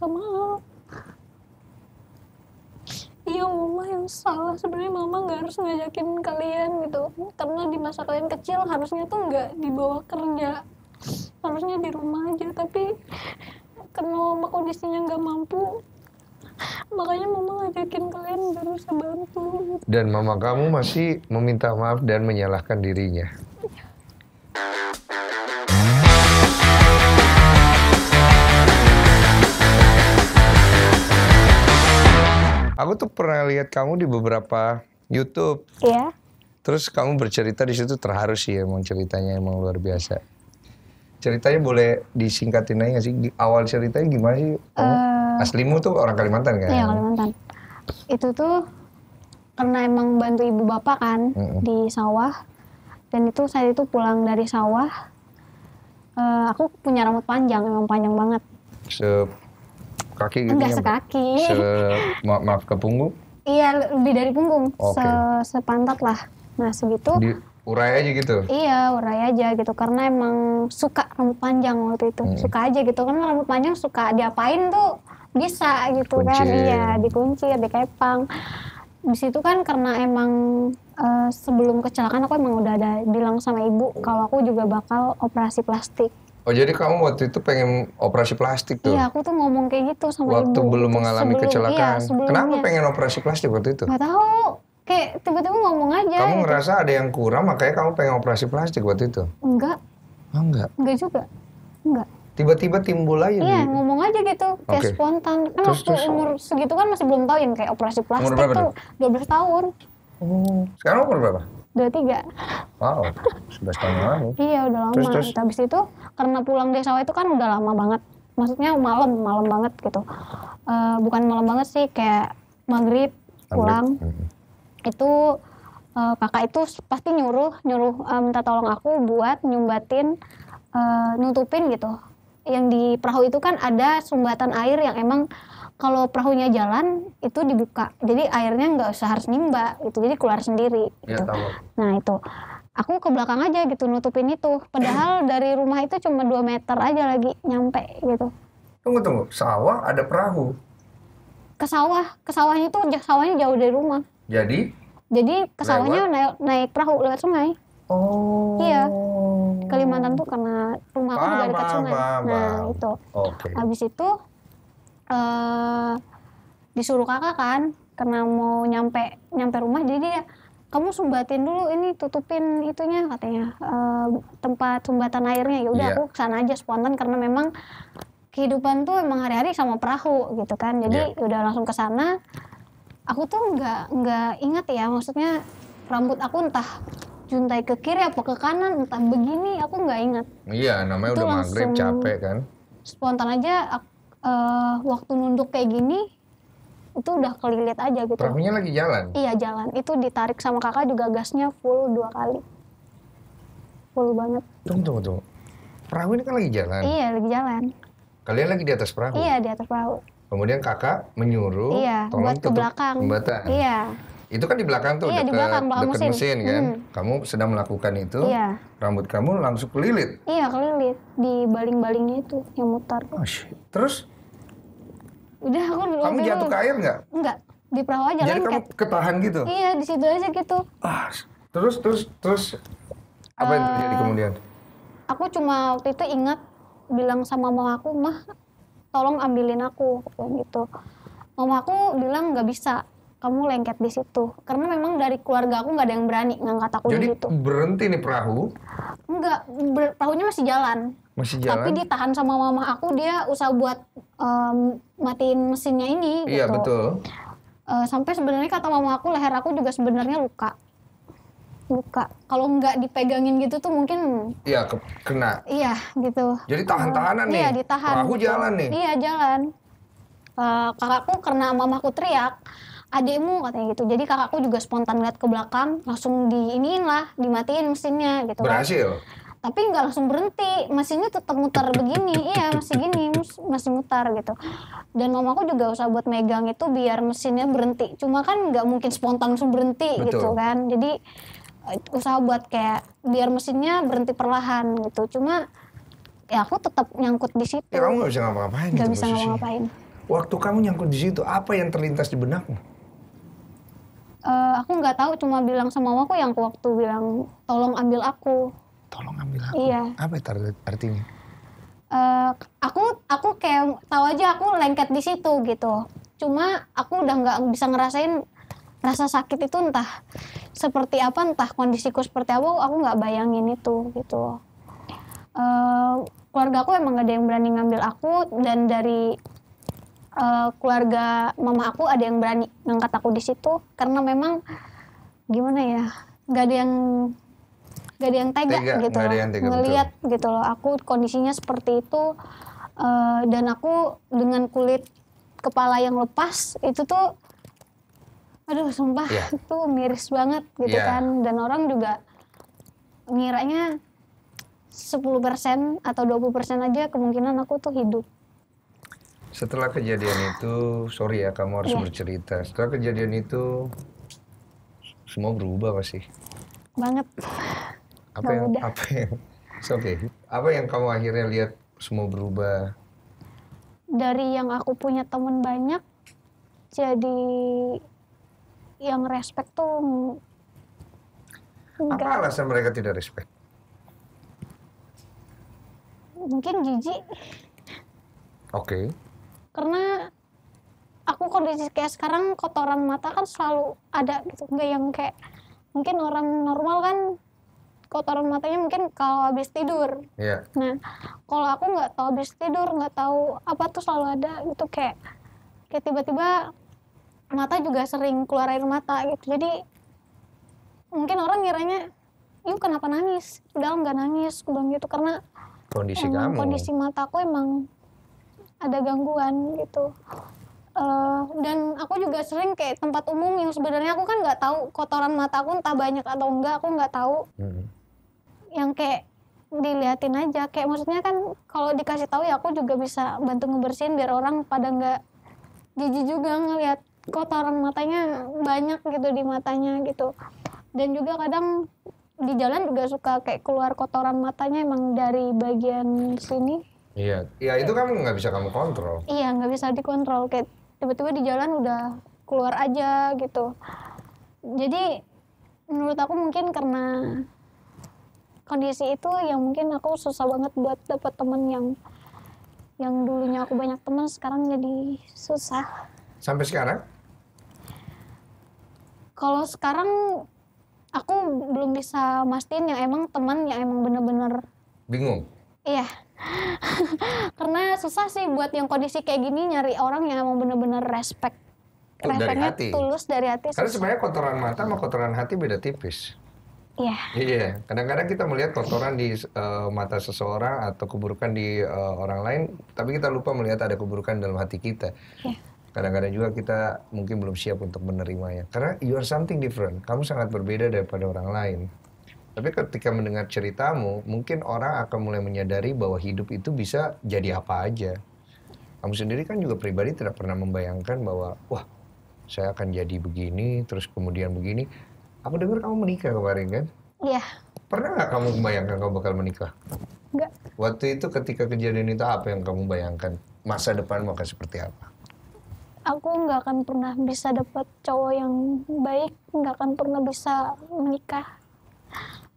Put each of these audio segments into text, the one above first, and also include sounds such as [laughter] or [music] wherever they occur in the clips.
gak iya mama yang salah sebenarnya mama nggak harus ngajakin kalian gitu karena di masa kalian kecil harusnya tuh nggak dibawa kerja harusnya di rumah aja tapi karena mama kondisinya nggak mampu makanya mama ngajakin kalian gak bantu dan mama kamu masih meminta maaf dan menyalahkan dirinya Aku tuh pernah lihat kamu di beberapa YouTube. Iya. Terus kamu bercerita di situ terharu sih emang ceritanya emang luar biasa. Ceritanya boleh disingkatin aja sih awal ceritanya gimana sih? uh, aslimu tuh orang Kalimantan kan? Iya Kalimantan. Itu tuh karena emang bantu ibu bapak kan mm -hmm. di sawah dan itu saya itu pulang dari sawah uh, aku punya rambut panjang emang panjang banget Sup sekaki gitu? Enggak ya, sekaki. Se, ma maaf ke punggung? Iya, lebih dari punggung. Okay. Se sepantat lah. Nah, segitu. Di urai aja gitu? Iya, urai aja gitu. Karena emang suka rambut panjang waktu itu. Hmm. Suka aja gitu. Karena rambut panjang suka diapain tuh bisa gitu Kunci. kan. Iya, dikunci, dikepang. Di situ kan karena emang uh, sebelum kecelakaan aku emang udah ada bilang sama ibu kalau aku juga bakal operasi plastik Oh jadi kamu waktu itu pengen operasi plastik tuh? Iya aku tuh ngomong kayak gitu sama waktu ibu. Waktu belum mengalami sebelum, kecelakaan. Iya, Kenapa pengen operasi plastik waktu itu? Gak tahu. Kayak tiba-tiba ngomong aja. Kamu gitu. ngerasa ada yang kurang makanya kamu pengen operasi plastik waktu itu? Enggak. Oh, enggak? Enggak juga. Enggak. Tiba-tiba timbul aja Iya di... ngomong aja gitu. Kayak okay. spontan. Kan terus, waktu terus. umur segitu kan masih belum tahu yang kayak operasi plastik umur tuh. Dua belas tahun. Oh. Sekarang umur berapa? udah tiga wow sebelas tahun lalu iya udah lama terus, terus. habis itu karena pulang dari sawah itu kan udah lama banget maksudnya malam malam banget gitu uh, bukan malam banget sih kayak maghrib, pulang hmm. itu uh, kakak itu pasti nyuruh nyuruh uh, minta tolong aku buat nyumbatin uh, nutupin gitu yang di perahu itu kan ada sumbatan air yang emang kalau perahunya jalan itu dibuka jadi airnya nggak usah harus nimba gitu jadi keluar sendiri ya, Tahu. nah itu aku ke belakang aja gitu nutupin itu padahal [laughs] dari rumah itu cuma 2 meter aja lagi nyampe gitu tunggu tunggu sawah ada perahu ke sawah ke sawahnya itu sawahnya jauh dari rumah jadi jadi ke sawahnya naik, naik perahu lewat sungai oh iya Kalimantan tuh karena rumah aku juga dekat sungai. nah, itu. Okay. Habis itu Eh, disuruh kakak kan karena mau nyampe nyampe rumah jadi dia kamu sumbatin dulu ini tutupin itunya katanya uh, tempat sumbatan airnya ya udah yeah. aku kesana aja spontan karena memang kehidupan tuh emang hari-hari sama perahu gitu kan jadi yeah. udah langsung ke sana aku tuh nggak nggak ingat ya maksudnya rambut aku entah juntai ke kiri apa ke kanan entah begini aku nggak ingat iya namanya itu udah maghrib capek kan spontan aja aku, uh, waktu nunduk kayak gini itu udah kelilit aja gitu. Perahunya lagi jalan? Iya jalan. Itu ditarik sama kakak juga gasnya full dua kali. Full banget. Tunggu, tunggu, tunggu. Perahu ini kan lagi jalan? Iya lagi jalan. Kalian lagi di atas perahu? Iya di atas perahu. Kemudian kakak menyuruh iya, tolong buat ke belakang. Pembatan. Iya. Itu kan di belakang tuh, iya, dekat, di mesin. mesin kan. Hmm. Kamu sedang melakukan itu, iya. rambut kamu langsung kelilit. Iya kelilit, di baling-balingnya itu yang mutar. Oh, Terus? Udah aku dulu. Kamu jatuh ke air nggak? Nggak, di perahu aja Jadi lengket. kamu ketahan gitu? Iya, di situ aja gitu. Ah, terus, terus, terus. Apa yang terjadi eh, kemudian? Aku cuma waktu itu ingat bilang sama mama aku, mah tolong ambilin aku, gitu. Mama aku bilang nggak bisa, kamu lengket di situ karena memang dari keluarga aku nggak ada yang berani ngangkat aku Jadi, di situ. Jadi berhenti nih perahu? Enggak, perahunya masih jalan. Masih jalan. Tapi ditahan sama mama aku dia usah buat um, matiin mesinnya ini. Iya gitu. betul. Uh, sampai sebenarnya kata mama aku leher aku juga sebenarnya luka luka. Kalau nggak dipegangin gitu tuh mungkin Iya, ke kena. Iya, gitu. Jadi tahan-tahanan uh, nih. Iya, ditahan. Perahu jalan nih. Iya, jalan. Uh, kakakku karena aku teriak, adekmu katanya gitu jadi kakakku juga spontan lihat ke belakang langsung diinilah lah dimatiin mesinnya gitu kan. berhasil tapi nggak langsung berhenti mesinnya tetap muter begini iya masih gini masih mutar gitu dan mamaku juga usah buat megang itu biar mesinnya berhenti cuma kan nggak mungkin spontan langsung berhenti gitu Betul. gitu kan jadi eh, usaha buat kayak biar mesinnya berhenti perlahan gitu cuma ya aku tetap nyangkut di situ ya kamu nggak bisa ngapa-ngapain nggak gitu bisa ngapa-ngapain waktu kamu nyangkut di situ apa yang terlintas di benakmu uh, aku nggak tahu cuma bilang sama aku yang waktu bilang tolong ambil aku tolong ambil aku iya apa itu artinya uh, aku aku kayak tahu aja aku lengket di situ gitu cuma aku udah nggak bisa ngerasain rasa sakit itu entah seperti apa entah kondisiku seperti apa aku nggak bayangin itu gitu uh, keluarga aku emang gak ada yang berani ngambil aku dan dari uh, keluarga mama aku ada yang berani ngangkat aku di situ karena memang gimana ya nggak ada yang nggak ada yang tega, tega gitu loh melihat ngelihat gitu loh aku kondisinya seperti itu uh, dan aku dengan kulit kepala yang lepas itu tuh aduh sumpah yeah. [laughs] itu miris banget gitu yeah. kan dan orang juga ngiranya 10% atau 20% aja kemungkinan aku tuh hidup setelah kejadian itu, sorry ya kamu harus yeah. bercerita. Setelah kejadian itu, semua berubah pasti. Banget. Apa yang apa yang? oke. Okay. Apa yang kamu akhirnya lihat semua berubah? Dari yang aku punya temen banyak, jadi yang respect tuh enggak. Apa alasan mereka tidak respect? Mungkin jijik. Oke. Okay karena aku kondisi kayak sekarang kotoran mata kan selalu ada gitu nggak yang kayak mungkin orang normal kan kotoran matanya mungkin kalau habis tidur yeah. nah kalau aku nggak tahu habis tidur nggak tahu apa tuh selalu ada gitu kayak kayak tiba-tiba mata juga sering keluar air mata gitu jadi mungkin orang ngiranya yuk kenapa nangis udah nggak nangis aku gitu karena kondisi emang kamu kondisi mataku emang ada gangguan gitu uh, dan aku juga sering kayak tempat umum yang sebenarnya aku kan nggak tahu kotoran mata aku entah banyak atau enggak aku nggak tahu hmm. yang kayak diliatin aja kayak maksudnya kan kalau dikasih tahu ya aku juga bisa bantu ngebersihin biar orang pada nggak jijik juga ngelihat kotoran matanya banyak gitu di matanya gitu dan juga kadang di jalan juga suka kayak keluar kotoran matanya emang dari bagian sini Iya, iya itu kamu nggak bisa kamu kontrol. Iya, nggak bisa dikontrol. Kayak tiba-tiba di jalan udah keluar aja gitu. Jadi menurut aku mungkin karena kondisi itu yang mungkin aku susah banget buat dapet temen yang yang dulunya aku banyak teman sekarang jadi susah. Sampai sekarang? Kalau sekarang aku belum bisa mastiin yang emang teman yang emang bener-bener bingung. Iya. [laughs] karena susah sih buat yang kondisi kayak gini nyari orang yang emang bener-bener respect oh, Respectnya tulus dari hati karena sebenarnya kotoran mata sama kotoran hati beda tipis Iya. Yeah. Iya. Yeah. Kadang-kadang kita melihat kotoran di uh, mata seseorang atau keburukan di uh, orang lain, tapi kita lupa melihat ada keburukan dalam hati kita. kadang iya. Kadang-kadang juga kita mungkin belum siap untuk menerimanya. Karena you are something different. Kamu sangat berbeda daripada orang lain. Tapi ketika mendengar ceritamu, mungkin orang akan mulai menyadari bahwa hidup itu bisa jadi apa aja. Kamu sendiri kan juga pribadi tidak pernah membayangkan bahwa, wah, saya akan jadi begini, terus kemudian begini. Aku dengar kamu menikah kemarin kan? Iya. Pernah nggak kamu membayangkan kamu bakal menikah? Enggak. Waktu itu ketika kejadian itu apa yang kamu bayangkan? Masa depan mau seperti apa? Aku nggak akan pernah bisa dapat cowok yang baik, nggak akan pernah bisa menikah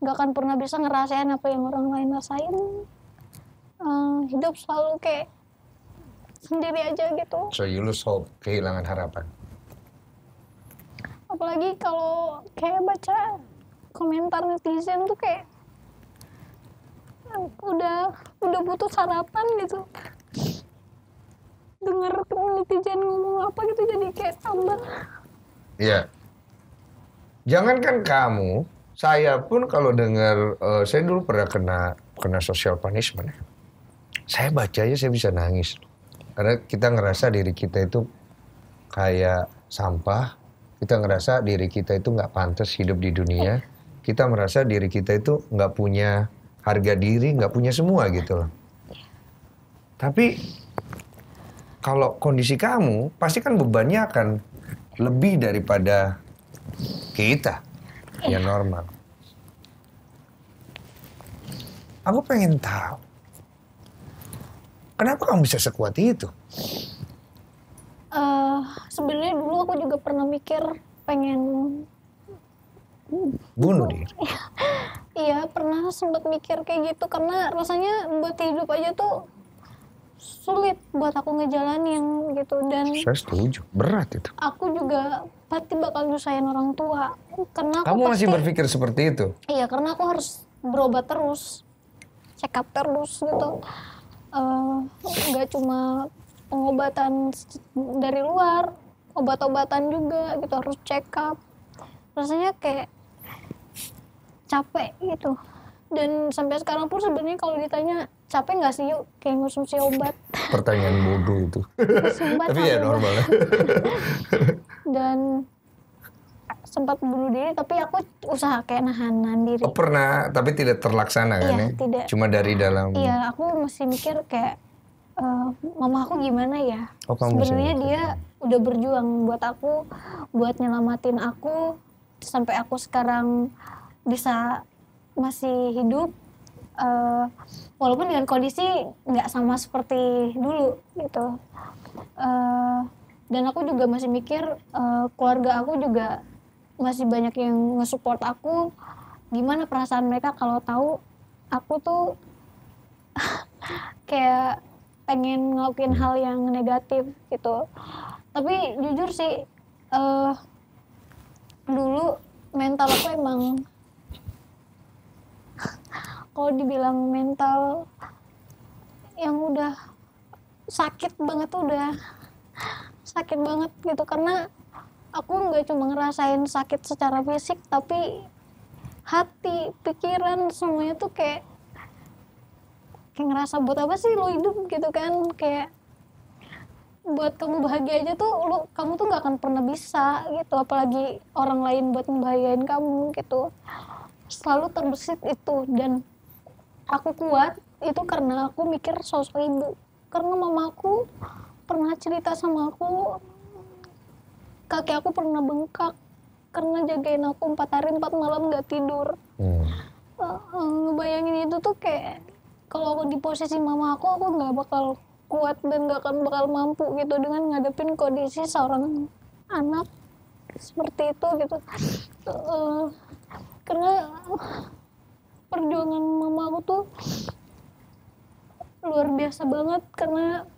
nggak akan pernah bisa ngerasain apa yang orang lain rasain uh, hidup selalu kayak sendiri aja gitu so you lose hope kehilangan harapan apalagi kalau kayak baca komentar netizen tuh kayak udah udah butuh sarapan gitu dengar netizen ngomong apa gitu jadi kayak tambah iya yeah. jangankan kamu saya pun kalau dengar, uh, saya dulu pernah kena kena social punishment. Ya. Saya baca aja saya bisa nangis. Karena kita ngerasa diri kita itu kayak sampah. Kita ngerasa diri kita itu nggak pantas hidup di dunia. Kita merasa diri kita itu nggak punya harga diri, nggak punya semua gitu loh. Tapi kalau kondisi kamu, pasti kan bebannya akan lebih daripada kita ya normal. Aku pengen tahu kenapa kamu bisa sekuat itu? Uh, Sebenarnya dulu aku juga pernah mikir pengen bunuh diri. [laughs] Iya pernah sempat mikir kayak gitu karena rasanya buat hidup aja tuh sulit buat aku ngejalanin gitu dan saya setuju berat itu aku juga pasti bakal nyusahin orang tua karena kamu pasti, masih berpikir seperti itu iya karena aku harus berobat terus check up terus gitu eh, nggak uh, cuma pengobatan dari luar obat-obatan juga gitu harus check up rasanya kayak capek gitu dan sampai sekarang pun sebenarnya kalau ditanya capek nggak sih yuk kayak konsumsi obat pertanyaan bodoh itu obat tapi ya, ya normal ya. [laughs] dan sempat bunuh diri tapi aku usaha kayak nahanan diri oh, pernah tapi tidak terlaksana kan iya, ya tidak cuma dari dalam iya aku masih mikir kayak uh, mama aku gimana ya oh, sebenarnya dia udah berjuang buat aku buat nyelamatin aku sampai aku sekarang bisa masih hidup uh, walaupun dengan kondisi nggak sama seperti dulu gitu uh, dan aku juga masih mikir uh, keluarga aku juga masih banyak yang ngesupport aku gimana perasaan mereka kalau tahu aku tuh [laughs] kayak pengen ngelakuin hal yang negatif gitu tapi jujur sih uh, dulu mental aku emang kalau dibilang mental yang udah sakit banget udah sakit banget gitu karena aku nggak cuma ngerasain sakit secara fisik tapi hati pikiran semuanya tuh kayak kayak ngerasa buat apa sih lo hidup gitu kan kayak buat kamu bahagia aja tuh lo kamu tuh nggak akan pernah bisa gitu apalagi orang lain buat membahayain kamu gitu selalu terbesit itu dan aku kuat itu karena aku mikir sosok ibu karena mamaku pernah cerita sama aku kaki aku pernah bengkak karena jagain aku empat hari empat malam nggak tidur hmm. uh, itu tuh kayak kalau aku di posisi mama aku aku nggak bakal kuat dan nggak akan bakal mampu gitu dengan ngadepin kondisi seorang anak seperti itu gitu uh, karena perjuangan mama aku tuh luar biasa banget karena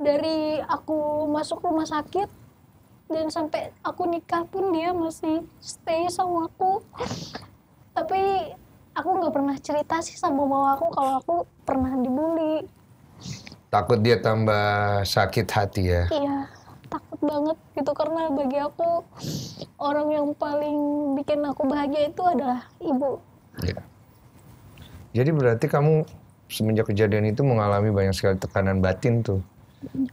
dari aku masuk rumah sakit dan sampai aku nikah pun dia masih stay sama aku tapi aku nggak pernah cerita sih sama mama aku kalau aku pernah dibully takut dia tambah sakit hati ya iya takut banget gitu karena bagi aku orang yang paling bikin aku bahagia itu adalah ibu Ya. Jadi berarti kamu semenjak kejadian itu mengalami banyak sekali tekanan batin tuh.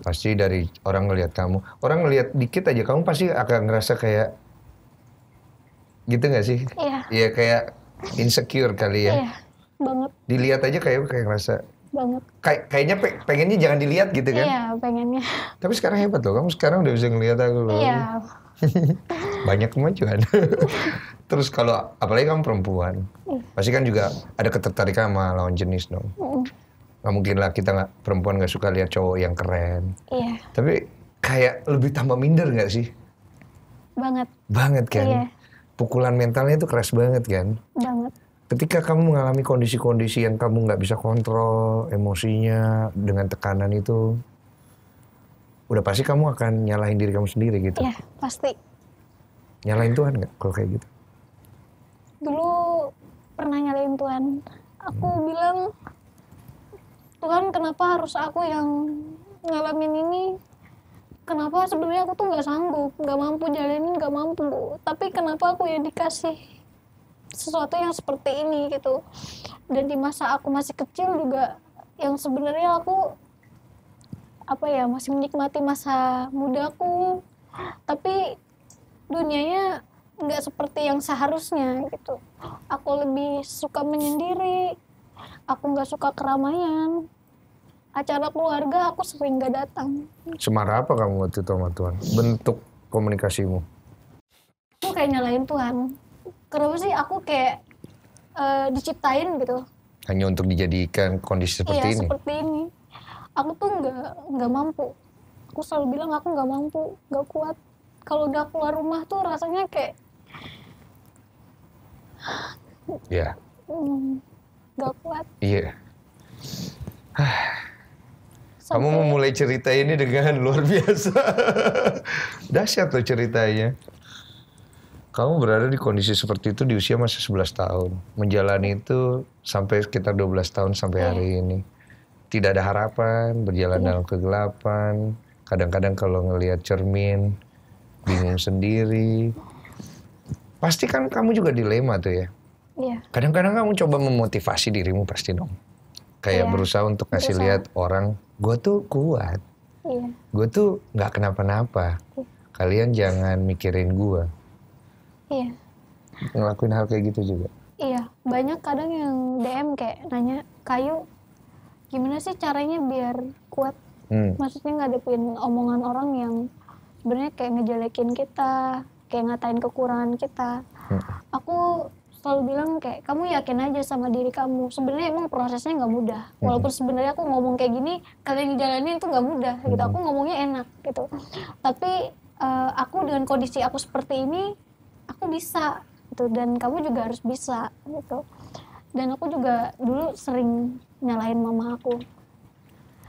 Pasti dari orang ngelihat kamu. Orang ngelihat dikit aja kamu pasti akan ngerasa kayak gitu nggak sih? Iya. Iya kayak insecure kali ya. Iya. Banget. Dilihat aja kayak kayak ngerasa banget. Kay kayaknya pe pengennya jangan dilihat gitu kan? Iya, pengennya. Tapi sekarang hebat loh, kamu sekarang udah bisa ngelihat aku loh. Iya. [laughs] banyak kemajuan. [laughs] Terus kalau apalagi kamu perempuan, pasti kan juga ada ketertarikan sama lawan jenis dong. Gak mungkin lah kita nggak perempuan nggak suka lihat cowok yang keren. Iya. Tapi kayak lebih tambah minder nggak sih? Banget. Banget kan. Yeah. Pukulan mentalnya itu keras banget kan. Banget. Ketika kamu mengalami kondisi-kondisi yang kamu nggak bisa kontrol emosinya dengan tekanan itu, udah pasti kamu akan nyalahin diri kamu sendiri gitu. Iya, pasti. Nyalain Tuhan nggak kalau kayak gitu? Dulu pernah nyalain Tuhan. Aku hmm. bilang, Tuhan kenapa harus aku yang ngalamin ini? Kenapa sebenarnya aku tuh nggak sanggup, nggak mampu jalanin, nggak mampu. Tapi kenapa aku ya dikasih sesuatu yang seperti ini gitu dan di masa aku masih kecil juga yang sebenarnya aku apa ya masih menikmati masa mudaku tapi dunianya nggak seperti yang seharusnya gitu aku lebih suka menyendiri aku nggak suka keramaian acara keluarga aku sering nggak datang semarah apa kamu waktu itu sama Tuhan bentuk komunikasimu aku kayak nyalain Tuhan kenapa sih aku kayak e, diciptain gitu hanya untuk dijadikan kondisi seperti iya, ini seperti ini aku tuh nggak nggak mampu aku selalu bilang aku nggak mampu nggak kuat kalau udah keluar rumah tuh rasanya kayak ya yeah. Hmm, nggak kuat iya yeah. Sampai... kamu mulai cerita ini dengan [laughs] luar biasa dahsyat tuh ceritanya kamu berada di kondisi seperti itu di usia masih 11 tahun. Menjalani itu sampai sekitar 12 tahun sampai iya. hari ini. Tidak ada harapan, berjalan yeah. dalam kegelapan. Kadang-kadang kalau ngelihat cermin, bingung sendiri. Pasti kan kamu juga dilema tuh ya. Iya. Kadang-kadang kamu coba memotivasi dirimu pasti dong. Kayak iya. berusaha untuk ngasih berusaha. lihat orang, gue tuh kuat. Iya. Gue tuh nggak kenapa-napa. Iya. Kalian jangan mikirin gue. Iya. Ngelakuin hal kayak gitu juga. Iya, banyak kadang yang DM kayak nanya, kayu gimana sih caranya biar kuat? Hmm. Maksudnya ngadepin omongan orang yang sebenarnya kayak ngejelekin kita kayak ngatain kekurangan kita hmm. aku selalu bilang kayak kamu yakin aja sama diri kamu sebenarnya emang prosesnya nggak mudah hmm. walaupun sebenarnya aku ngomong kayak gini kalian dijalanin itu nggak mudah gitu hmm. aku ngomongnya enak gitu tapi uh, aku dengan kondisi aku seperti ini aku bisa gitu dan kamu juga harus bisa gitu dan aku juga dulu sering nyalain mama aku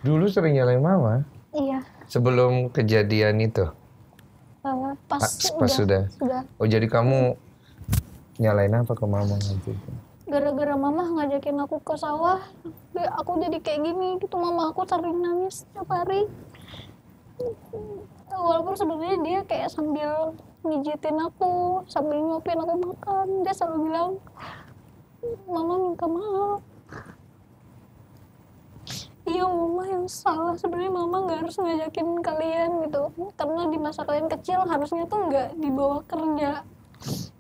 dulu sering nyalain mama iya sebelum kejadian itu pas, pas, pas sudah, sudah. Oh jadi kamu nyalain apa ke mama nanti? Gara-gara mama ngajakin aku ke sawah, aku jadi kayak gini gitu. Mama aku sering nangis setiap hari. Walaupun sebenarnya dia kayak sambil mijitin aku, sambil nyopin aku makan, dia selalu bilang, mama minta maaf iya mama yang salah sebenarnya mama nggak harus ngajakin kalian gitu karena di masa kalian kecil harusnya tuh nggak dibawa kerja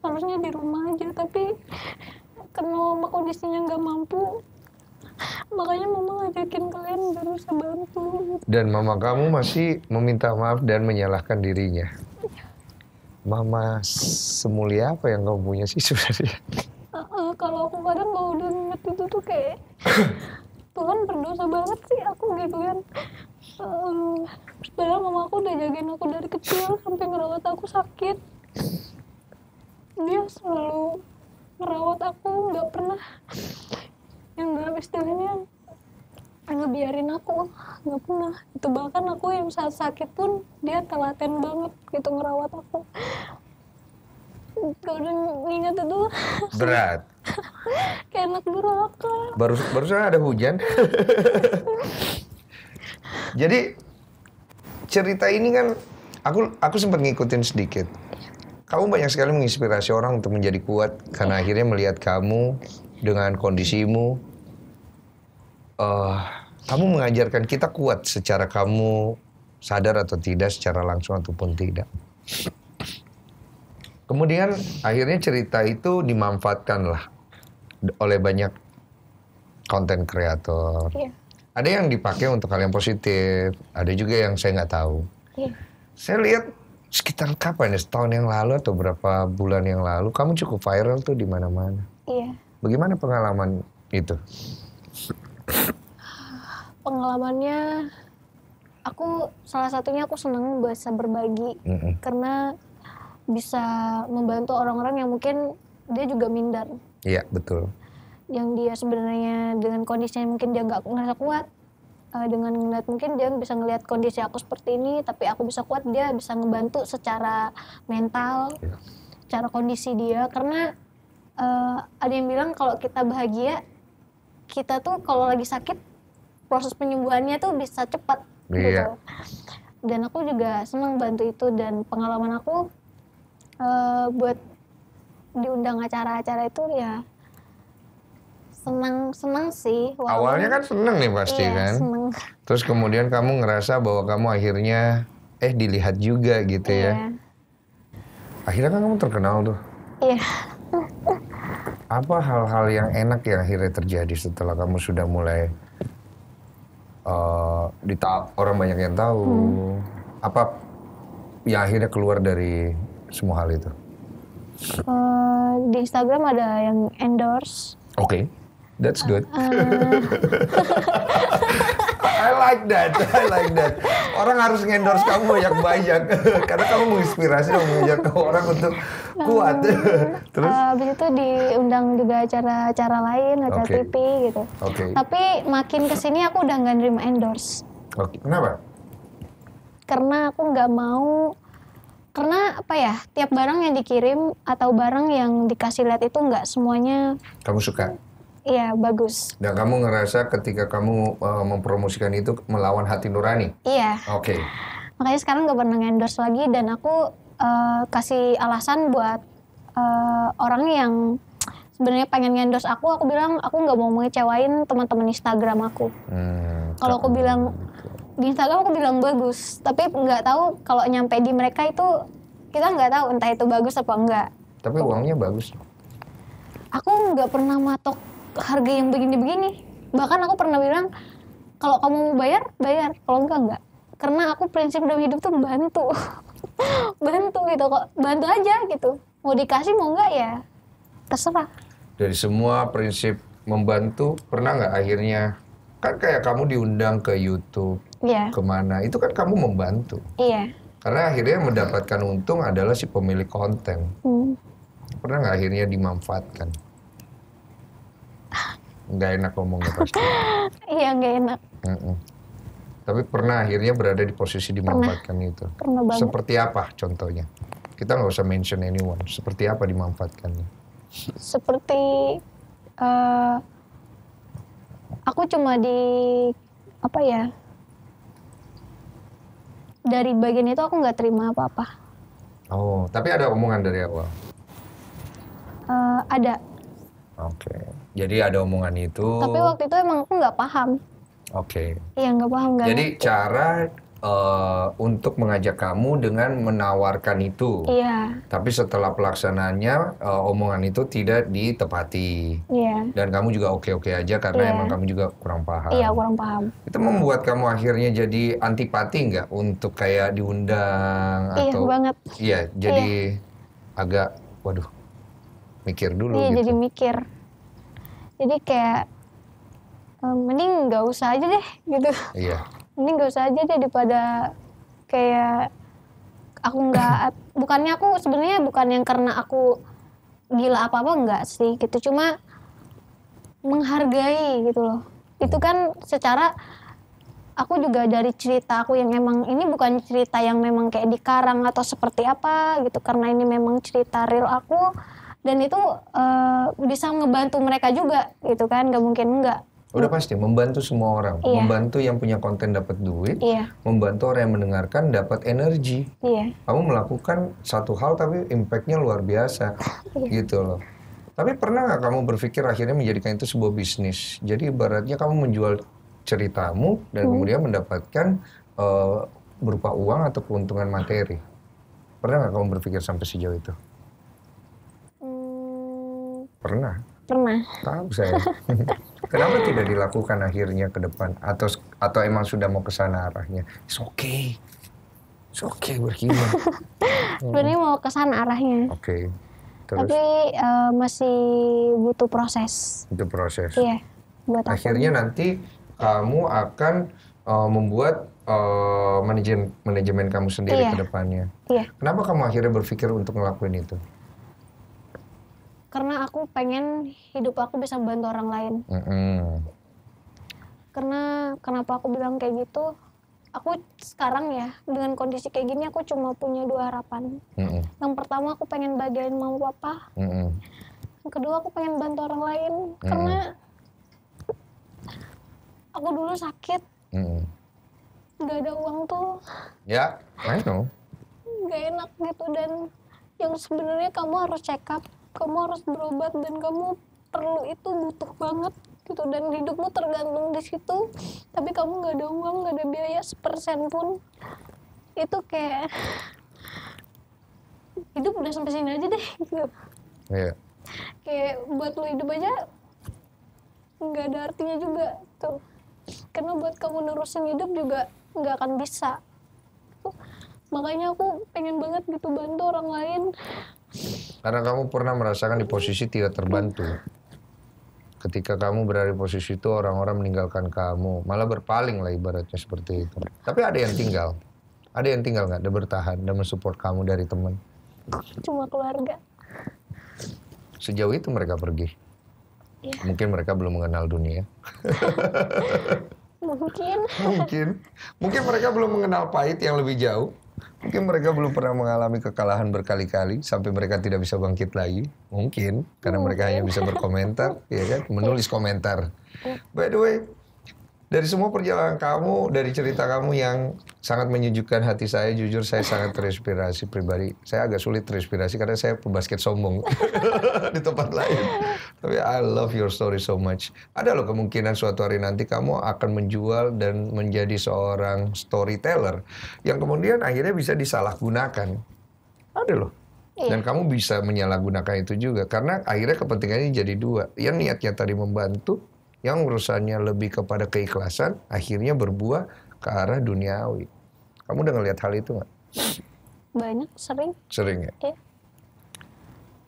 harusnya di rumah aja tapi karena mama kondisinya nggak mampu makanya mama ngajakin kalian harus bantu dan mama kamu masih meminta maaf dan menyalahkan dirinya mama semulia apa yang kamu punya sih [laughs] sebenarnya uh, uh, kalau aku kadang kalau udah inget itu tuh kayak [coughs] Tuhan berdosa banget sih aku gitu kan uh, padahal mama aku udah jagain aku dari kecil sampai ngerawat aku sakit dia selalu ngerawat aku nggak pernah yang nggak istilahnya ngebiarin aku nggak pernah itu bahkan aku yang saat sakit pun dia telaten banget gitu ngerawat aku kalau ingat itu berat [laughs] kayak anak durhaka baru barusan ada hujan [laughs] jadi cerita ini kan aku aku sempat ngikutin sedikit kamu banyak sekali menginspirasi orang untuk menjadi kuat karena iya. akhirnya melihat kamu dengan kondisimu uh, kamu mengajarkan kita kuat secara kamu sadar atau tidak secara langsung ataupun tidak Kemudian akhirnya cerita itu dimanfaatkan lah oleh banyak konten kreator. Yeah. Ada yang dipakai untuk hal yang positif, ada juga yang saya nggak tahu. Yeah. Saya lihat sekitar kapan ya, setahun yang lalu atau berapa bulan yang lalu, kamu cukup viral tuh di mana-mana. Iya. Bagaimana pengalaman itu? Pengalamannya, aku salah satunya aku senang bahasa berbagi mm -mm. karena bisa membantu orang-orang yang mungkin dia juga minder. Iya betul. Yang dia sebenarnya dengan kondisinya mungkin dia nggak ngerasa kuat, uh, dengan ngeliat mungkin dia bisa ngeliat kondisi aku seperti ini, tapi aku bisa kuat dia bisa ngebantu secara mental, iya. cara kondisi dia. Karena uh, ada yang bilang kalau kita bahagia, kita tuh kalau lagi sakit proses penyembuhannya tuh bisa cepat. Gitu. Iya. Gitu. Dan aku juga senang bantu itu dan pengalaman aku uh, buat diundang acara-acara itu ya senang senang sih. Walaupun, Awalnya kan seneng nih pasti iya, kan. Seneng. Terus kemudian kamu ngerasa bahwa kamu akhirnya eh dilihat juga gitu ya? iya. ya. Akhirnya kan kamu terkenal tuh. Iya. Apa hal-hal yang enak yang akhirnya terjadi setelah kamu sudah mulai uh, dita orang banyak yang tahu? Hmm. Apa yang akhirnya keluar dari semua hal itu? Uh, di Instagram ada yang endorse. Oke, okay. that's good. Uh, [laughs] I like that, I like that. Orang harus ngendorse kamu banyak-banyak [laughs] karena kamu menginspirasi dan mengajak orang untuk kuat. [laughs] Terus uh, habis itu diundang juga acara-acara lain, acara okay. TV gitu. Oke. Okay. Tapi makin kesini aku udah nggak nerima endorse. Oke, okay. kenapa? Karena aku nggak mau karena apa ya tiap barang yang dikirim atau barang yang dikasih lihat itu nggak semuanya kamu suka iya bagus dan kamu ngerasa ketika kamu uh, mempromosikan itu melawan hati nurani iya oke okay. makanya sekarang nggak pernah endorse lagi dan aku uh, kasih alasan buat uh, orang yang sebenarnya pengen endorse aku aku bilang aku nggak mau mengecewain teman-teman Instagram aku hmm, kalau aku bilang di Instagram aku bilang bagus tapi nggak tahu kalau nyampe di mereka itu kita nggak tahu entah itu bagus apa enggak tapi uangnya bagus aku nggak pernah matok harga yang begini-begini bahkan aku pernah bilang kalau kamu mau bayar bayar kalau enggak enggak karena aku prinsip dalam hidup tuh bantu [laughs] bantu gitu kok bantu aja gitu mau dikasih mau enggak ya terserah dari semua prinsip membantu pernah nggak akhirnya kan kayak kamu diundang ke YouTube yeah. kemana itu kan kamu membantu yeah. karena akhirnya mendapatkan untung adalah si pemilik konten mm. pernah nggak akhirnya dimanfaatkan nggak enak ngomongnya pasti [laughs] iya nggak enak mm -mm. tapi pernah akhirnya berada di posisi dimanfaatkan pernah. itu pernah seperti apa contohnya kita nggak usah mention anyone seperti apa dimanfaatkannya seperti uh, aku cuma di apa ya dari bagian itu aku nggak terima apa-apa. Oh, tapi ada omongan dari awal? Uh, ada. Oke, okay. jadi ada omongan itu. Tapi waktu itu emang aku nggak paham. Oke. Okay. Iya nggak paham Gak Jadi ngerti. cara uh, untuk mengajak kamu dengan menawarkan itu. Iya. Tapi setelah pelaksanaannya uh, omongan itu tidak ditepati. Iya. Dan kamu juga oke-oke aja karena yeah. emang kamu juga kurang paham. Iya, kurang paham. Itu membuat kamu akhirnya jadi antipati nggak untuk kayak diundang iya, atau Iya, banget. Iya, jadi yeah. agak waduh mikir dulu iya, gitu. jadi mikir. Jadi kayak eh, mending nggak usah aja deh gitu. Iya ini nggak usah aja deh daripada kayak aku nggak bukannya aku sebenarnya bukan yang karena aku gila apa apa nggak sih gitu cuma menghargai gitu loh itu kan secara aku juga dari cerita aku yang emang ini bukan cerita yang memang kayak dikarang atau seperti apa gitu karena ini memang cerita real aku dan itu uh, bisa ngebantu mereka juga gitu kan nggak mungkin nggak. Udah pasti membantu semua orang, yeah. membantu yang punya konten dapat duit, yeah. membantu orang yang mendengarkan dapat energi. Yeah. Kamu melakukan satu hal tapi impactnya luar biasa, yeah. gitu loh. Tapi pernah nggak kamu berpikir akhirnya menjadikan itu sebuah bisnis? Jadi ibaratnya kamu menjual ceritamu dan hmm. kemudian mendapatkan uh, berupa uang atau keuntungan materi. Pernah nggak kamu berpikir sampai sejauh itu? Hmm. Pernah. Pernah. Tahu saya. [laughs] Kenapa tidak dilakukan akhirnya ke depan? Atau atau emang sudah mau ke sana arahnya? It's okay. It's okay berkibar. [laughs] Sebenarnya mau ke sana arahnya. Oke. Okay. Tapi uh, masih butuh proses. Butuh proses. Iya. Buat akhirnya aku. nanti kamu akan uh, membuat uh, eh, manajemen manajemen kamu sendiri yeah. ke depannya. Iya. Kenapa kamu akhirnya berpikir untuk ngelakuin itu? karena aku pengen hidup aku bisa membantu orang lain mm -hmm. karena kenapa aku bilang kayak gitu aku sekarang ya dengan kondisi kayak gini aku cuma punya dua harapan mm -hmm. yang pertama aku pengen bagian mau apa? mm -hmm. yang kedua aku pengen bantu orang lain mm -hmm. karena aku dulu sakit mm -hmm. gak ada uang tuh ya yeah, I know gak enak gitu dan yang sebenarnya kamu harus check up kamu harus berobat dan kamu perlu itu butuh banget gitu dan hidupmu tergantung di situ tapi kamu nggak ada uang nggak ada biaya sepersen pun itu kayak hidup udah sampai sini aja deh gitu yeah. kayak buat lo hidup aja nggak ada artinya juga tuh karena buat kamu nerusin hidup juga nggak akan bisa makanya aku pengen banget gitu bantu orang lain karena kamu pernah merasakan di posisi tidak terbantu. Ketika kamu berada di posisi itu orang-orang meninggalkan kamu, malah berpaling lah ibaratnya seperti itu. Tapi ada yang tinggal, ada yang tinggal nggak? Ada bertahan dan mensupport kamu dari teman. Cuma keluarga. Sejauh itu mereka pergi. Ya. Mungkin mereka belum mengenal dunia. [laughs] Mungkin. Mungkin. Mungkin mereka belum mengenal pahit yang lebih jauh. Mungkin mereka belum pernah mengalami kekalahan berkali-kali sampai mereka tidak bisa bangkit lagi. Mungkin karena mereka hanya bisa berkomentar, ya kan, menulis komentar. By the way, dari semua perjalanan kamu, dari cerita kamu yang sangat menyejukkan hati saya, jujur saya sangat terinspirasi pribadi. Saya agak sulit terinspirasi karena saya pebasket sombong [laughs] di tempat lain. Tapi I love your story so much. Ada loh kemungkinan suatu hari nanti kamu akan menjual dan menjadi seorang storyteller yang kemudian akhirnya bisa disalahgunakan. Ada loh. Iya. Dan kamu bisa menyalahgunakan itu juga karena akhirnya kepentingannya jadi dua. Yang niatnya tadi membantu, yang urusannya lebih kepada keikhlasan akhirnya berbuah ke arah duniawi. Kamu udah ngelihat hal itu nggak? Banyak, sering. Sering ya. Iya.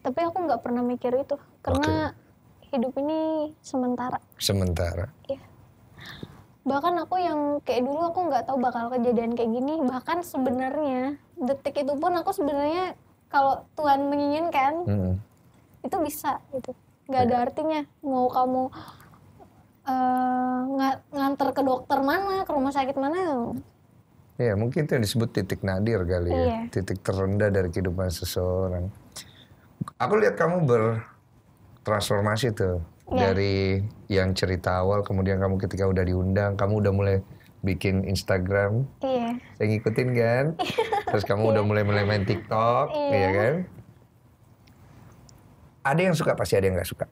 Tapi aku nggak pernah mikir itu karena okay. hidup ini sementara. Sementara. Iya. Bahkan aku yang kayak dulu aku nggak tahu bakal kejadian kayak gini. Bahkan sebenarnya detik itu pun aku sebenarnya kalau Tuhan menginginkan -hmm. itu bisa gitu. Nggak ada iya. artinya mau kamu uh, nganter ke dokter mana, ke rumah sakit mana. Ya mungkin itu yang disebut titik nadir kali ya, iya. titik terendah dari kehidupan seseorang. Aku lihat kamu bertransformasi tuh iya. dari yang cerita awal, kemudian kamu ketika udah diundang, kamu udah mulai bikin Instagram, iya. saya ngikutin kan, [laughs] terus kamu iya. udah mulai mulai main TikTok, iya. ya kan? Ada yang suka pasti ada yang nggak suka.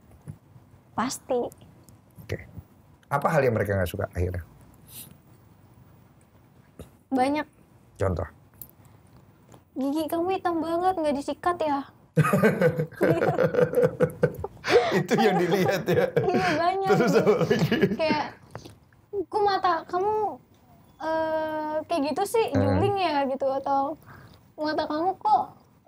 Pasti apa hal yang mereka nggak suka akhirnya? Banyak. Contoh. Gigi kamu hitam banget, nggak disikat ya? [laughs] itu yang dilihat ya. Iya banyak. Terus apa lagi? Kayak, ku mata kamu uh, kayak gitu sih hmm. juling ya gitu atau mata kamu kok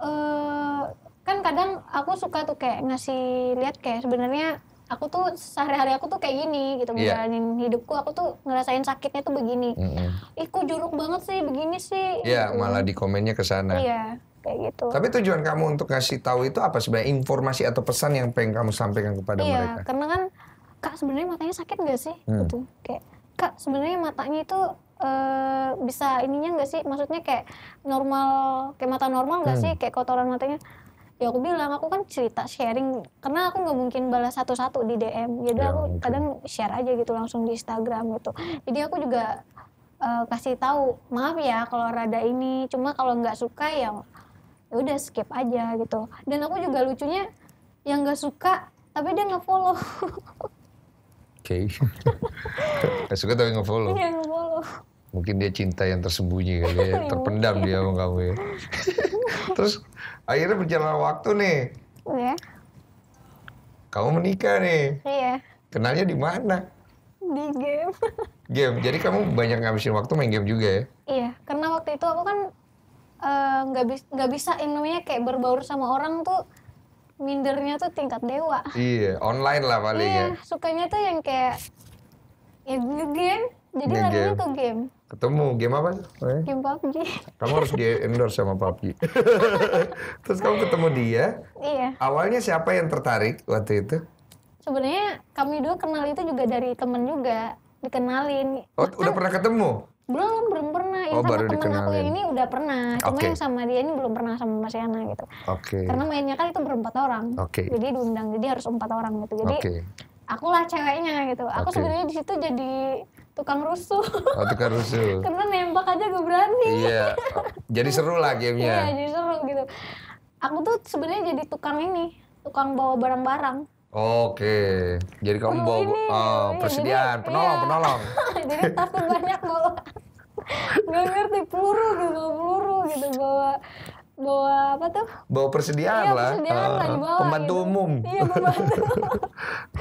uh, kan kadang aku suka tuh kayak ngasih lihat kayak sebenarnya aku tuh sehari-hari aku tuh kayak gini gitu yeah. ngejalanin hidupku aku tuh ngerasain sakitnya tuh begini mm -hmm. ih kok jorok banget sih begini sih ya yeah, gitu. malah di komennya ke sana iya yeah, kayak gitu tapi tujuan kamu untuk ngasih tahu itu apa sebenarnya informasi atau pesan yang pengen kamu sampaikan kepada yeah, mereka iya karena kan kak sebenarnya matanya sakit nggak sih hmm. gitu kayak kak sebenarnya matanya itu e, bisa ininya nggak sih maksudnya kayak normal kayak mata normal nggak hmm. sih kayak kotoran matanya ya aku bilang aku kan cerita sharing karena aku nggak mungkin balas satu-satu di DM jadi ya, aku mungkin. kadang share aja gitu langsung di Instagram gitu jadi aku juga uh, kasih tahu maaf ya kalau rada ini cuma kalau nggak suka ya, ya udah skip aja gitu dan aku juga lucunya yang nggak suka tapi dia nggak follow oke [laughs] nggak suka tapi nggak follow iya, mungkin dia cinta yang tersembunyi kali ya [laughs] iya, terpendam dia sama kamu ya [laughs] terus akhirnya berjalan waktu nih. Iya. Kamu menikah nih. Iya. Kenalnya di mana? Di game. [laughs] game. Jadi kamu banyak ngabisin waktu main game juga ya? Iya, karena waktu itu aku kan eh, nggak uh, bis nggak bisa namanya kayak berbaur sama orang tuh mindernya tuh tingkat dewa. Iya, online lah paling iya, ya. sukanya tuh yang kayak ya game. Jadi larinya ke game. Ketemu game apa? Eh? Game PUBG. Kamu harus di [laughs] endorse sama PUBG. [laughs] Terus kamu ketemu dia. Iya. Awalnya siapa yang tertarik waktu itu? Sebenarnya kami dua kenal itu juga dari temen juga dikenalin. Oh, Bahkan, udah kan pernah ketemu? Belum, belum pernah. Yang oh, sama baru temen dikenalin. aku yang ini udah pernah. Cuma okay. yang sama dia ini belum pernah sama Mas Yana gitu. Oke. Okay. Karena mainnya kan itu berempat orang. Oke. Okay. Jadi diundang, jadi harus empat orang gitu. Jadi okay. lah ceweknya gitu. Aku okay. sebenarnya di situ jadi tukang rusuh. Oh, tukang rusuh. [laughs] Karena nembak aja gue berani. Iya. Oh, jadi seru lah gamenya. Iya, jadi seru gitu. Aku tuh sebenarnya jadi tukang ini, tukang bawa barang-barang. Oke, jadi kamu bawa ini, oh, ini. Iya, persediaan, jadi, penolong, iya. penolong. [laughs] jadi tas tuh banyak bawa. [laughs] Gak ngerti peluru gitu, peluru gitu, bawa bawa apa tuh? Bawa persediaan iya, lah. Persediaan uh, lah ah, dibawa, pembantu gitu. umum. Iya, pembantu.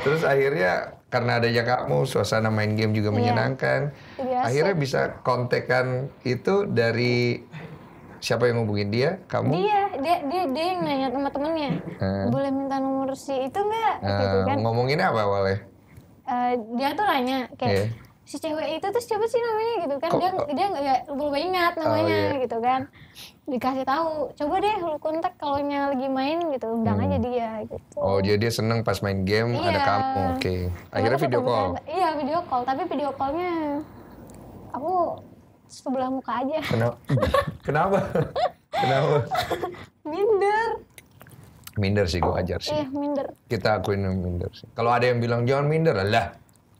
Terus akhirnya karena adanya kamu suasana main game juga iya. menyenangkan yeah. akhirnya bisa kontekan itu dari siapa yang ngubungin dia kamu dia dia dia, dia yang nanya teman-temannya. hmm. boleh minta nomor si itu nggak hmm, gitu kan ngomonginnya apa boleh uh, dia tuh nanya kayak yeah si cewek itu tuh siapa sih namanya gitu kan dia dia nggak belum ya, ingat oh, namanya oh, iya. gitu kan dikasih tahu coba deh lu kontak kalau nya lagi main gitu undang hmm. aja dia gitu oh jadi dia seneng pas main game iya. ada kamu oke okay. akhirnya video call iya video call tapi video callnya aku sebelah muka aja kenapa [laughs] kenapa kenapa minder minder sih gue ajar sih eh, minder kita akuin minder sih kalau ada yang bilang jangan minder lah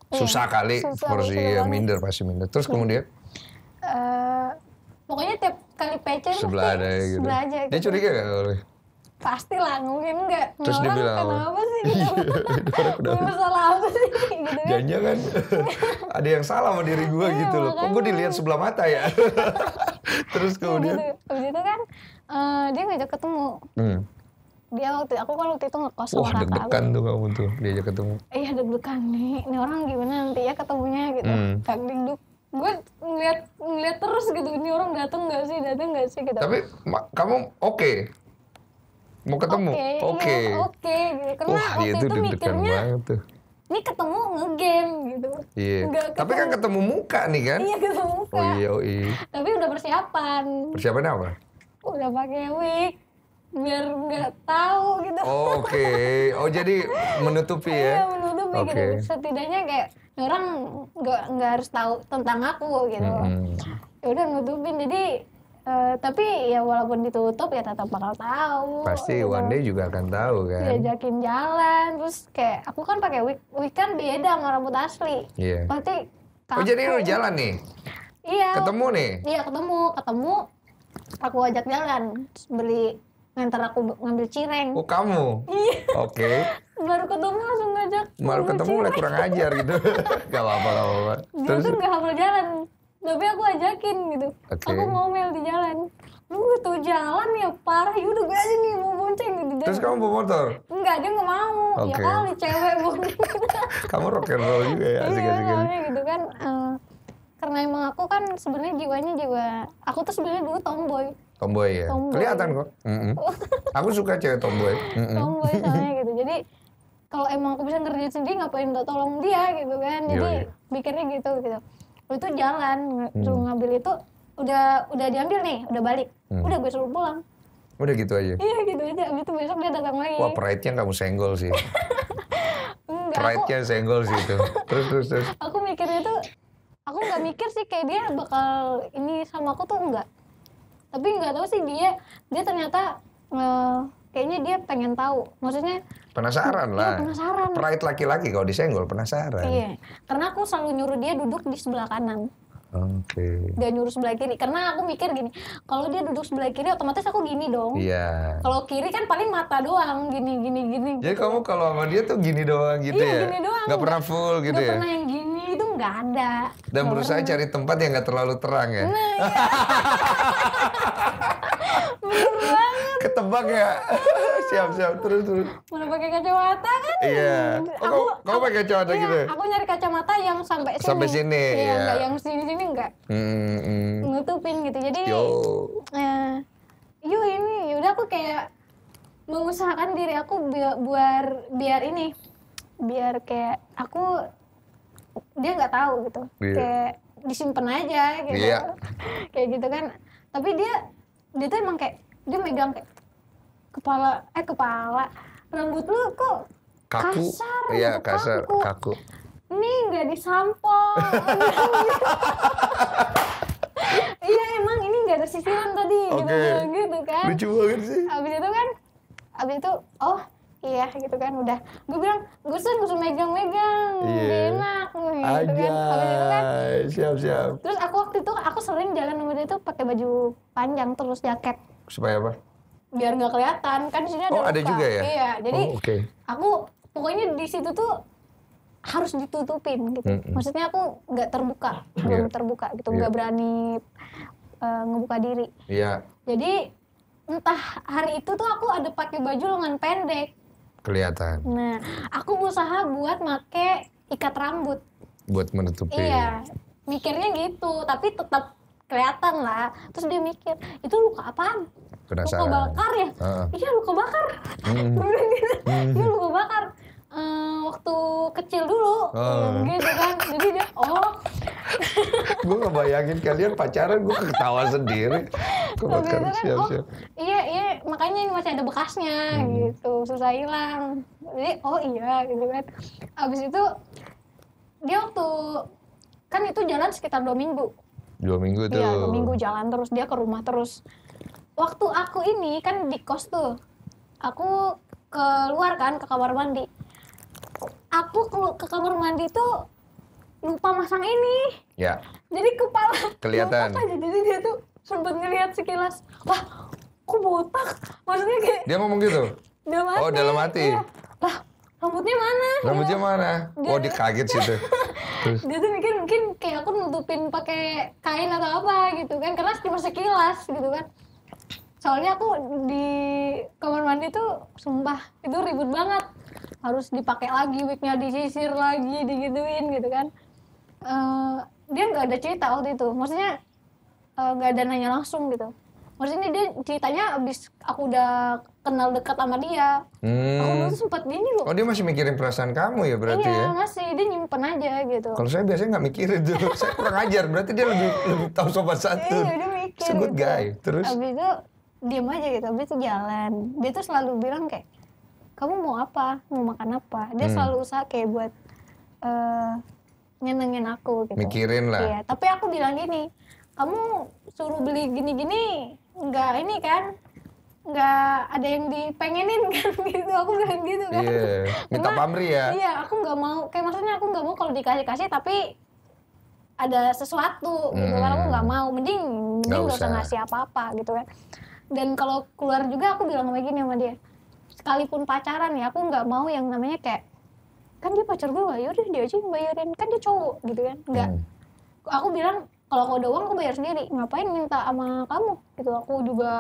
Iya, susah kali susah gitu porsi ya, minder pasti minder terus iya. kemudian uh, pokoknya tiap kali PC sebelah ada gitu. sebelah aja gitu. dia curiga gak pasti lah mungkin enggak terus iya, [laughs] dia bilang kenapa sih gitu gue salah apa sih gitu kan jangan [laughs] ada yang salah sama diri gue gitu loh kok gue dilihat sebelah mata ya [laughs] terus gitu. kemudian gitu. abis itu kan uh, dia ngajak ketemu hmm dia waktu aku kalau waktu itu ngekos sama Wah, kakak deg-degan tuh kamu tuh diajak ketemu. Iya deg-degan nih, ini orang gimana nanti ya ketemunya gitu. Hmm. Kayak dingduk. Gue ngeliat, ngeliat terus gitu, ini orang dateng nggak sih, dateng nggak sih gitu. Tapi kamu oke? Okay. Mau ketemu? Oke. oke. gitu. Karena Wah, waktu itu, itu mikirnya, tuh. ini ketemu ngegame gitu. Iya. Yeah. Tapi kan ketemu muka nih kan? Iya ketemu muka. Oh iya, oh iya. Tapi udah persiapan. Persiapan apa? Udah pakai wig biar nggak tahu gitu. Oh, Oke, okay. oh jadi menutupi ya? Iya menutupi okay. gitu. Setidaknya kayak orang nggak nggak harus tahu tentang aku gitu. Mm -hmm. Udah nutupin jadi Uh, tapi ya walaupun ditutup ya tetap bakal tahu. Pasti gitu. one day juga akan tahu kan. Diajakin jalan terus kayak aku kan pakai wig, wig kan beda sama rambut asli. Iya. Yeah. Pasti Oh jadi lu jalan nih. Iya. Ketemu nih. Iya, ketemu, ketemu aku ajak jalan beli ngantar aku ngambil cireng. Oh kamu? Iya. Oke. Okay. Baru ketemu langsung ngajak. Baru ketemu mulai kurang ajar gitu. [laughs] gak apa-apa, gak apa-apa. Terus... tuh gak hafal jalan. Tapi aku ajakin gitu. Okay. Aku ngomel di jalan. Lu gak jalan ya parah. Yaudah gue aja nih mau bonceng gitu. Jalan. Terus kamu bawa motor? Enggak, dia gak mau. Okay. Ya kali cewek mau. [laughs] kamu rock and roll juga ya asik-asik. Iya, asik gitu kan. Uh, karena emang aku kan sebenarnya jiwanya jiwa aku tuh sebenarnya dulu tomboy Tomboy ya. Tomboy. Kelihatan kok. Mm -hmm. [laughs] aku suka cewek tomboy. Mm -hmm. Tomboy [laughs] soalnya gitu. Jadi kalau emang aku bisa ngerjain sendiri ngapain nggak tolong dia gitu kan. Iya, Jadi yeah, mikirnya gitu gitu. Lalu itu jalan, hmm. suruh ngambil itu udah udah diambil nih, udah balik. mm. Udah gue suruh pulang. Udah gitu aja. Iya gitu aja. Abis itu besok dia datang lagi. Wah pride-nya kamu senggol sih. Enggak, [laughs] pride-nya senggol sih itu. Terus terus terus. Aku mikirnya tuh aku nggak mikir sih kayak dia bakal ini sama aku tuh enggak tapi nggak tahu sih dia dia ternyata uh, kayaknya dia pengen tahu maksudnya penasaran iya, lah iya, penasaran pride laki-laki kalau disenggol penasaran iya karena aku selalu nyuruh dia duduk di sebelah kanan Oke. Okay. Dia nyuruh sebelah kiri karena aku mikir gini, kalau dia duduk sebelah kiri otomatis aku gini dong. Iya. Kalau kiri kan paling mata doang, gini gini gini. Jadi kamu kalau sama dia tuh gini doang gitu iya, ya? Iya gini doang. Gak pernah full gitu gak ya? Gak pernah yang gini nggak ada. Dan berusaha cari tempat yang nggak terlalu terang ya. Nah, iya. [laughs] Ketebak ya. Siap-siap [laughs] terus terus. Mau pakai kacamata kan? Iya. Oh, aku, kau pakai kacamata iya, gitu. Ya? Aku nyari kacamata yang sampai sini. Sampai sini. Iya, ya. Enggak, yang sini-sini enggak. Hmm, Nutupin gitu. Jadi Yo. Eh, yuk ini ya udah aku kayak mengusahakan diri aku biar, biar ini biar kayak aku dia nggak tahu gitu yeah. kayak disimpan aja gitu yeah. [laughs] kayak gitu kan tapi dia dia tuh emang kayak dia megang kayak kepala eh kepala rambut lu kok kaku kasar gitu, iya kasar kaku, kaku. ini nggak disampo [laughs] iya emang ini nggak ada sisiran tadi okay. gitu, gitu kan lucu banget sih abis itu kan abis itu oh iya gitu kan udah gue bilang gue sen gue megang-megang iya. enak gitu kan itu kan siap siap terus aku waktu itu aku sering jalan sama dia tuh pakai baju panjang terus jaket supaya apa biar nggak kelihatan kan di sini oh, ada oh, juga ya iya jadi oh, okay. aku pokoknya di situ tuh harus ditutupin gitu mm -mm. maksudnya aku nggak terbuka iya. belum yeah. terbuka gitu nggak yeah. berani uh, ngebuka diri iya yeah. jadi entah hari itu tuh aku ada pakai baju lengan pendek kelihatan. Nah, aku usaha buat make ikat rambut. Buat menutupi. Iya, mikirnya gitu, tapi tetap kelihatan lah. Terus dia mikir, itu luka apaan? Penasaran. Luka bakar ya? Uh. Iya luka bakar. Hmm. [laughs] Gitu. hmm. Iya luka bakar. Uh, waktu kecil dulu, Oh. gitu kan. Jadi dia, oh [laughs] gue ngebayangin kalian pacaran gue ketawa sendiri kebakar siap siap oh, iya iya makanya ini masih ada bekasnya hmm. gitu susah hilang jadi oh iya gitu kan abis itu dia waktu kan itu jalan sekitar dua minggu dua minggu iya, tuh iya dua minggu jalan terus dia ke rumah terus waktu aku ini kan di kos tuh aku keluar kan ke kamar mandi aku ke kamar mandi tuh lupa masang ini. Ya. Jadi kepala kelihatan. Aja. jadi dia tuh sempet ngelihat sekilas, wah, kok botak? Maksudnya kayak Dia ngomong gitu. [laughs] dalam hati. Oh, dalam hati. Ya. Lah, rambutnya mana? Rambutnya ya. mana? Dia, oh, dia kaget situ. [laughs] Terus. Dia tuh mikir mungkin kayak aku nutupin pakai kain atau apa gitu kan karena cuma sekilas gitu kan. Soalnya aku di kamar mandi tuh sumpah itu ribut banget harus dipakai lagi wignya disisir lagi digituin gitu kan Eh, dia nggak ada cerita waktu itu maksudnya eh, nggak uh, ada nanya langsung gitu maksudnya dia ceritanya abis aku udah kenal dekat sama dia hmm. aku dulu sempat gini loh oh dia masih mikirin perasaan kamu ya berarti iya, ya masih dia nyimpen aja gitu kalau saya biasanya nggak mikirin dulu [laughs] saya kurang ajar berarti dia lebih lebih tahu sobat satu iya, dia mikir, sebut gitu. guy terus abis itu diem aja gitu abis itu jalan dia tuh selalu bilang kayak kamu mau apa mau makan apa dia hmm. selalu usaha kayak buat eh, nyenengin aku gitu. Mikirin lah. Iya, tapi aku bilang gini, kamu suruh beli gini-gini nggak ini kan enggak ada yang dipengenin [laughs] kan gitu aku bilang gitu kan yeah. minta pamri ya iya aku enggak mau kayak maksudnya aku enggak mau kalau dikasih kasih tapi ada sesuatu hmm. gitu kan aku enggak hmm. mau mending mending gak usah ngasih apa apa gitu kan dan kalau keluar juga aku bilang kayak gini sama dia sekalipun pacaran ya aku enggak mau yang namanya kayak kan dia pacar gue ya udah dia aja yang bayarin kan dia cowok gitu kan nggak hmm. aku bilang kalau kau ada aku bayar sendiri ngapain minta sama kamu gitu aku juga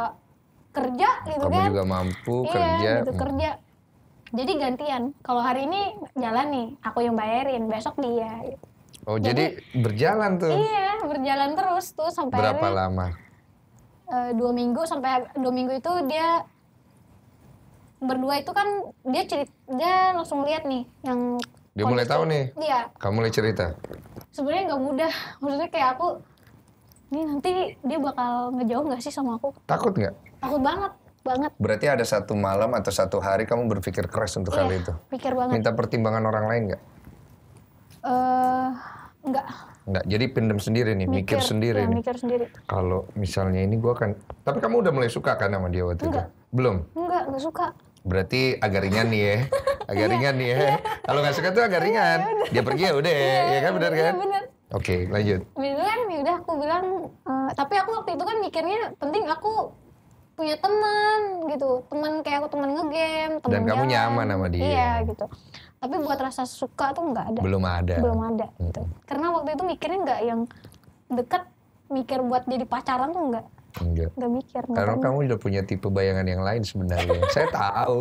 kerja gitu kamu kan juga mampu iya, kerja gitu, hmm. kerja jadi gantian kalau hari ini jalan nih aku yang bayarin besok dia gitu. oh jadi, jadi berjalan tuh iya berjalan terus tuh sampai berapa hari, lama uh, dua minggu sampai dua minggu itu dia berdua itu kan dia cerita dia langsung lihat nih yang dia mulai itu, tahu nih dia kamu mulai cerita sebenarnya nggak mudah [laughs] maksudnya kayak aku ini nanti dia bakal ngejauh nggak sih sama aku takut nggak takut banget banget berarti ada satu malam atau satu hari kamu berpikir keras untuk iya, hal itu pikir banget minta pertimbangan orang lain nggak eh uh, nggak Enggak, jadi pendem sendiri nih, mikir, mikir sendiri ya, nih. Mikir sendiri. Kalau misalnya ini gua kan tapi kamu udah mulai suka kan sama dia waktu enggak. itu? Belum? Enggak, enggak suka. Berarti agak ringan nih ya. [laughs] Agak iya. ringan nih ya. Iya. Kalau nggak suka tuh agak iya, ringan. Dia pergi ya udah ya. Ya kan benar kan? Bener. Oke, okay, lanjut. Bilang, kan, udah aku bilang, uh, tapi aku waktu itu kan mikirnya penting aku punya teman gitu, teman kayak aku teman ngegame, teman Dan jalan. nyaman sama dia. Iya gitu. Tapi buat rasa suka tuh nggak ada. Belum ada. Belum ada. Gitu. Hmm. Karena waktu itu mikirnya nggak yang dekat, mikir buat jadi pacaran tuh nggak. Enggak. Iya. Enggak mikir. Karena enggak. kamu udah punya tipe bayangan yang lain sebenarnya. [laughs] saya tahu.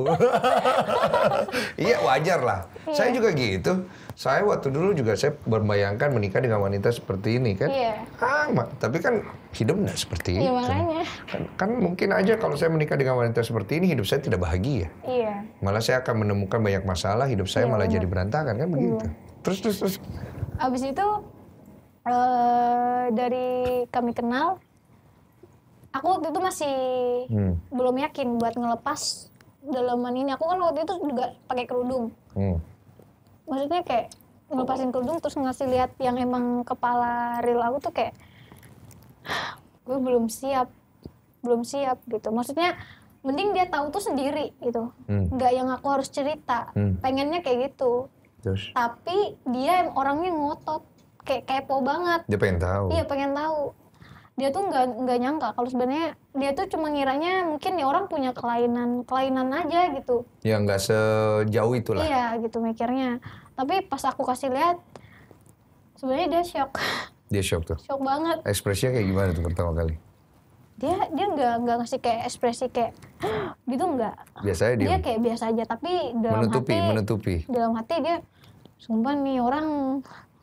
[laughs] iya wajar lah. Iya. Saya juga gitu. Saya waktu dulu juga saya berbayangkan menikah dengan wanita seperti ini kan. Iya. Ah, tapi kan hidup nggak seperti iya, itu. makanya. Kan, kan mungkin aja kalau saya menikah dengan wanita seperti ini hidup saya tidak bahagia. Iya. Malah saya akan menemukan banyak masalah, hidup saya iya, malah bener. jadi berantakan kan begitu. Iya. Terus terus terus. Abis itu uh, dari kami kenal aku waktu itu masih hmm. belum yakin buat ngelepas dalaman ini. Aku kan waktu itu juga pakai kerudung. Hmm. Maksudnya kayak ngelepasin kerudung terus ngasih lihat yang emang kepala real aku tuh kayak gue belum siap, belum siap gitu. Maksudnya mending dia tahu tuh sendiri gitu, hmm. yang aku harus cerita. Hmm. Pengennya kayak gitu. Terus. Tapi dia orangnya ngotot, kayak kepo banget. Dia pengen tahu. Iya pengen tahu dia tuh nggak nggak nyangka kalau sebenarnya dia tuh cuma ngiranya mungkin nih ya orang punya kelainan kelainan aja gitu ya nggak sejauh itu lah iya gitu mikirnya tapi pas aku kasih lihat sebenarnya dia shock [laughs] dia shock tuh shock banget ekspresinya kayak gimana tuh pertama kali dia dia nggak nggak ngasih kayak ekspresi kayak gitu nggak biasa dia, dia kayak biasa aja tapi dalam menutupi, hati menutupi dalam hati dia sumpah nih orang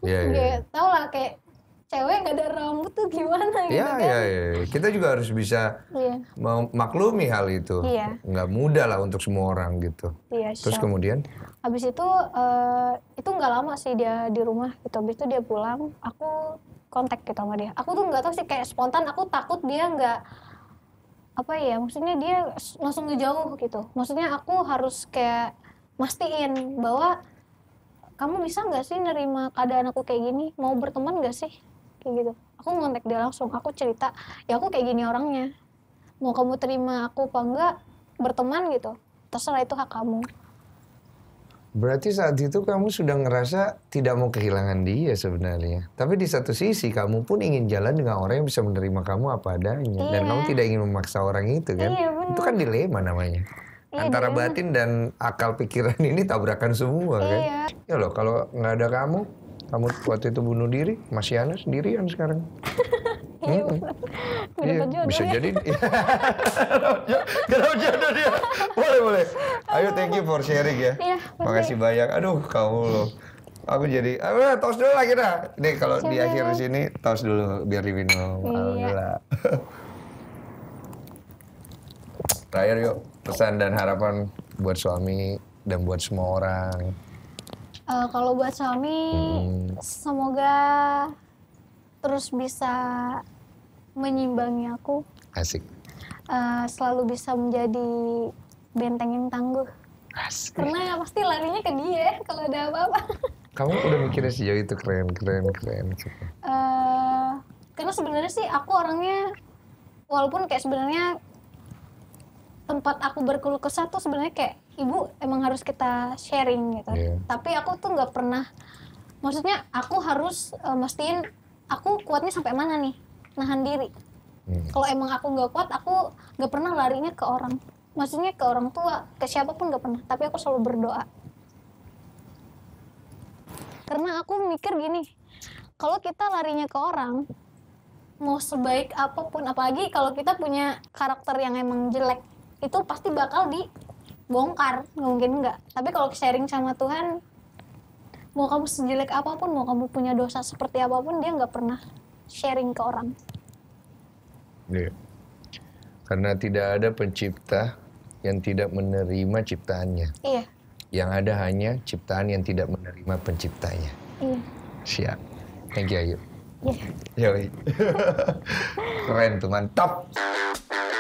yeah, yeah. tau lah kayak cewek nggak ada rambut tuh gimana gitu ya, ya kan? Iya iya kita juga harus bisa yeah. memaklumi hal itu. Iya. Yeah. Nggak mudah lah untuk semua orang gitu. Iya. Yeah, Terus sure. kemudian? Habis itu uh, itu nggak lama sih dia di rumah gitu. Habis itu dia pulang, aku kontak gitu sama dia. Aku tuh nggak tau sih kayak spontan. Aku takut dia nggak apa ya maksudnya dia langsung ngejauh gitu maksudnya aku harus kayak mastiin bahwa kamu bisa nggak sih nerima keadaan aku kayak gini mau berteman nggak sih kayak gitu aku ngontek dia langsung aku cerita ya aku kayak gini orangnya mau kamu terima aku apa enggak berteman gitu terserah itu hak kamu Berarti saat itu kamu sudah ngerasa tidak mau kehilangan dia sebenarnya. Tapi di satu sisi kamu pun ingin jalan dengan orang yang bisa menerima kamu apa adanya. Iya. Dan kamu tidak ingin memaksa orang itu kan. Iya, Itu kan dilema namanya. Iya, Antara batin dan akal pikiran [laughs] ini tabrakan semua kan? iya. kan. Ya loh kalau nggak ada kamu kamu waktu itu bunuh diri masih Yana sendirian sekarang hmm. [laughs] Iya, iya bisa ya. jadi [laughs] iya. kenapa jodoh dia boleh boleh ayo thank you for sharing ya, Iya, makasih banyak aduh kamu loh aku jadi ah, tos dulu lagi dah nih kalau di akhir di sini tos dulu biar diminum iya. alhamdulillah [laughs] terakhir yuk pesan dan harapan buat suami dan buat semua orang Uh, kalau buat suami, hmm. semoga terus bisa menyimbangi aku. Asik. Uh, selalu bisa menjadi benteng yang tangguh. Asik. Karena pasti larinya ke dia ya, kalau ada apa-apa. [laughs] Kamu udah mikirnya sejauh itu keren, keren, keren. Uh, karena sebenarnya sih aku orangnya, walaupun kayak sebenarnya tempat aku berkeluh kesah tuh sebenarnya kayak ibu emang harus kita sharing gitu. Yeah. Tapi aku tuh nggak pernah, maksudnya aku harus uh, mastiin aku kuatnya sampai mana nih, nahan diri. Hmm. Kalau emang aku nggak kuat, aku nggak pernah larinya ke orang. Maksudnya ke orang tua, ke siapapun nggak pernah. Tapi aku selalu berdoa. Karena aku mikir gini, kalau kita larinya ke orang, mau sebaik apapun, apalagi kalau kita punya karakter yang emang jelek, itu pasti bakal di bongkar nggak mungkin nggak tapi kalau sharing sama Tuhan mau kamu sejelek apapun mau kamu punya dosa seperti apapun dia nggak pernah sharing ke orang iya. karena tidak ada pencipta yang tidak menerima ciptaannya iya yang ada hanya ciptaan yang tidak menerima penciptanya iya siap thank you Ayu yeah. [laughs] keren tuh mantap